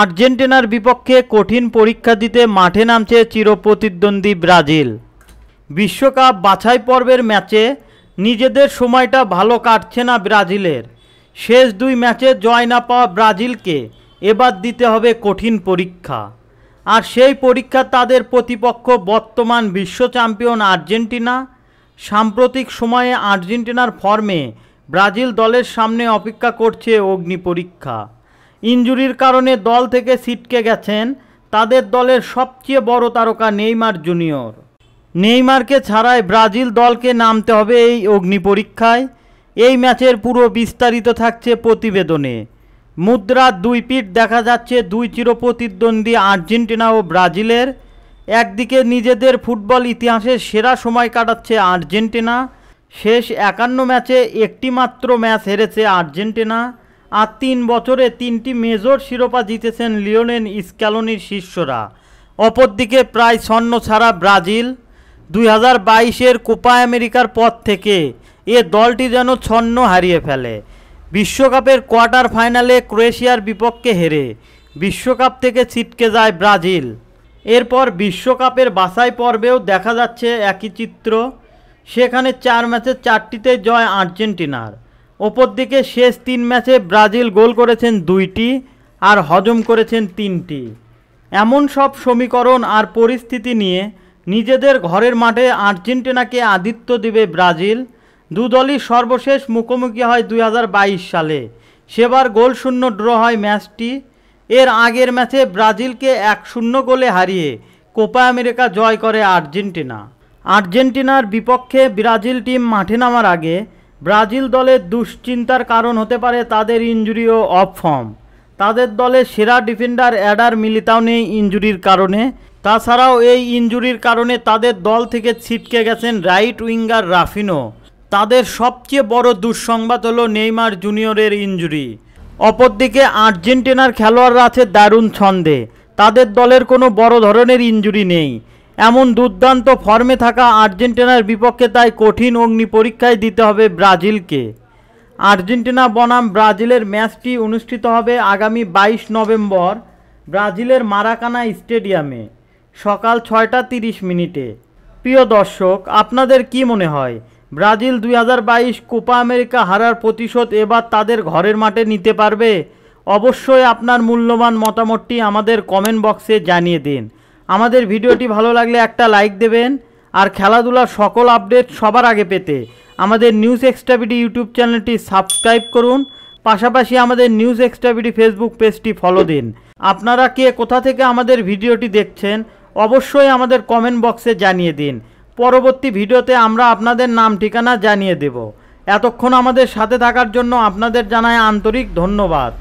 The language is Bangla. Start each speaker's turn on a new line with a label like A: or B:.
A: আর্জেন্টিনার বিপক্ষে কঠিন পরীক্ষা দিতে মাঠে নামছে চিরপ্রতিদ্বন্দ্বী ব্রাজিল বিশ্বকাপ বাছাই পর্বের ম্যাচে নিজেদের সময়টা ভালো কাটছে না ব্রাজিলের শেষ দুই ম্যাচে জয় না পাওয়া ব্রাজিলকে এবার দিতে হবে কঠিন পরীক্ষা আর সেই পরীক্ষা তাদের প্রতিপক্ষ বর্তমান বিশ্ব চ্যাম্পিয়ন আর্জেন্টিনা সাম্প্রতিক সময়ে আর্জেন্টিনার ফর্মে ব্রাজিল দলের সামনে অপেক্ষা করছে অগ্নি পরীক্ষা ইঞ্জুরির কারণে দল থেকে ছিটকে গেছেন তাদের দলের সবচেয়ে বড় তারকা নেইমার জুনিয়র নেইমারকে ছাড়াই ব্রাজিল দলকে নামতে হবে এই অগ্নি পরীক্ষায় এই ম্যাচের পুরো বিস্তারিত থাকছে প্রতিবেদনে মুদ্রার দুই পিঠ দেখা যাচ্ছে দুই চির প্রতিদ্বন্দ্বী আর্জেন্টিনা ও ব্রাজিলের একদিকে নিজেদের ফুটবল ইতিহাসের সেরা সময় কাটাচ্ছে আর্জেন্টিনা শেষ একান্ন ম্যাচে একটি মাত্র ম্যাচ হেরেছে আর্জেন্টিনা আর তিন বছরে তিনটি মেজর শিরোপা জিতেছেন লিওনেন স্ক্যালোনির শিষ্যরা অপরদিকে প্রায় স্বর্ণ ছাড়া ব্রাজিল দুই হাজার বাইশের কোপা আমেরিকার পথ থেকে এ দলটি যেন ছন্ন হারিয়ে ফেলে বিশ্বকাপের কোয়ার্টার ফাইনালে ক্রোয়েশিয়ার বিপক্ষে হেরে বিশ্বকাপ থেকে ছিটকে যায় ব্রাজিল এরপর বিশ্বকাপের বাছাই পর্বেও দেখা যাচ্ছে একই চিত্র সেখানে চার ম্যাচের চারটিতে জয় আর্জেন্টিনার অপরদিকে শেষ তিন ম্যাচে ব্রাজিল গোল করেছেন দুইটি আর হজম করেছেন তিনটি এমন সব সমীকরণ আর পরিস্থিতি নিয়ে নিজেদের ঘরের মাঠে আর্জেন্টিনাকে আদিত্য দেবে ব্রাজিল দুদলই সর্বশেষ মুখোমুখি হয় দুই সালে সেবার গোল শূন্য ড্র হয় ম্যাচটি এর আগের ম্যাচে ব্রাজিলকে এক শূন্য গোলে হারিয়ে কোপা আমেরিকা জয় করে আর্জেন্টিনা আর্জেন্টিনার বিপক্ষে ব্রাজিল টিম মাঠে নামার আগে ব্রাজিল দলের দুশ্চিন্তার কারণ হতে পারে তাদের ইঞ্জুরি ও অফ ফর্ম তাদের দলে সেরা ডিফেন্ডার অ্যাডার মিলিতাও নেই ইঞ্জুরির কারণে তাছাড়াও এই ইঞ্জুরির কারণে তাদের দল থেকে ছিটকে গেছেন রাইট উইঙ্গার রাফিনো তাদের সবচেয়ে বড় দুঃসংবাদ হলো নেইমার জুনিয়রের ইঞ্জুরি অপরদিকে আর্জেন্টিনার খেলোয়াড়রা আছে দারুণ ছন্দে তাদের দলের কোনো বড় ধরনের ইঞ্জুরি নেই এমন দুর্দান্ত ফর্মে থাকা আর্জেন্টিনার বিপক্ষে তাই কঠিন অগ্নি পরীক্ষায় দিতে হবে ব্রাজিলকে আর্জেন্টিনা বনাম ব্রাজিলের ম্যাচটি অনুষ্ঠিত হবে আগামী বাইশ নভেম্বর ব্রাজিলের মারাকানা স্টেডিয়ামে সকাল ছয়টা তিরিশ মিনিটে প্রিয় দর্শক আপনাদের কি মনে হয় ব্রাজিল দুই কোপা আমেরিকা হারার প্রতিশোধ এবার তাদের ঘরের মাঠে নিতে পারবে অবশ্যই আপনার মূল্যবান মতামতটি আমাদের কমেন্ট বক্সে জানিয়ে দিন আমাদের ভিডিওটি ভালো লাগলে একটা লাইক দেবেন আর খেলাধুলার সকল আপডেট সবার আগে পেতে আমাদের নিউজ এক্সট্রাবিডি ইউটিউব চ্যানেলটি সাবস্ক্রাইব করুন পাশাপাশি আমাদের নিউজ এক্সট্রাবিডি ফেসবুক পেজটি ফলো দিন আপনারা কে কোথা থেকে আমাদের ভিডিওটি দেখছেন অবশ্যই আমাদের কমেন্ট বক্সে জানিয়ে দিন পরবর্তী ভিডিওতে আমরা আপনাদের নাম ঠিকানা জানিয়ে দেব এতক্ষণ আমাদের সাথে থাকার জন্য আপনাদের জানায় আন্তরিক ধন্যবাদ